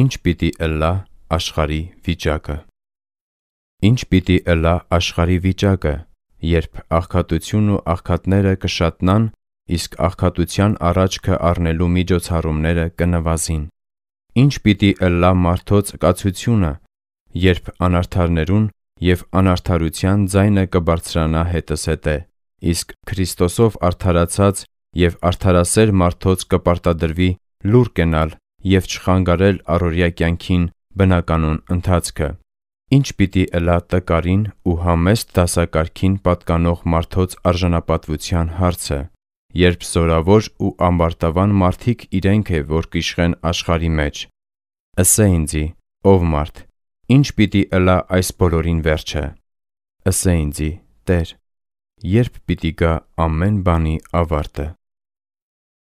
Ինչ պիտի ըլլա աշխարի վիճակը։ Ինչ պիտի ըլլա աշխարի վիճակը, երբ աղքատությունն ու աղքատները կշատնան, իսկ աղքատության առաջքը առնելու միջոցառումները կնվազին։ Ինչ պիտի ըլլա մարդոց կացությունը, երբ անարթարներուն եւ անարթարության ձայնը կբարձրանա հետսհետե, իսկ Քրիստոսով արդարացած եւ արդարասեր մարդոց կպարտադրվի լուր կենալ եւ չխանգարել առօրյա կյանքին բնականոն ընթացքը։ Ինչ պիտի ըլա կարին ու համեստ դասակարգին պատկանող մարդոց արժանապատվության հարցը, երբ զորավոր ու ամբարտավան մարդիկ իրենք է, որ կիշխեն աշխարի մեջ։ Ասա ինձի, ով մարդ, ինչ պիտի ըլա այս բոլորին վերջը։ Ասա ինձի, Տեր, երբ պիտի գա ամեն բանի ավարտը։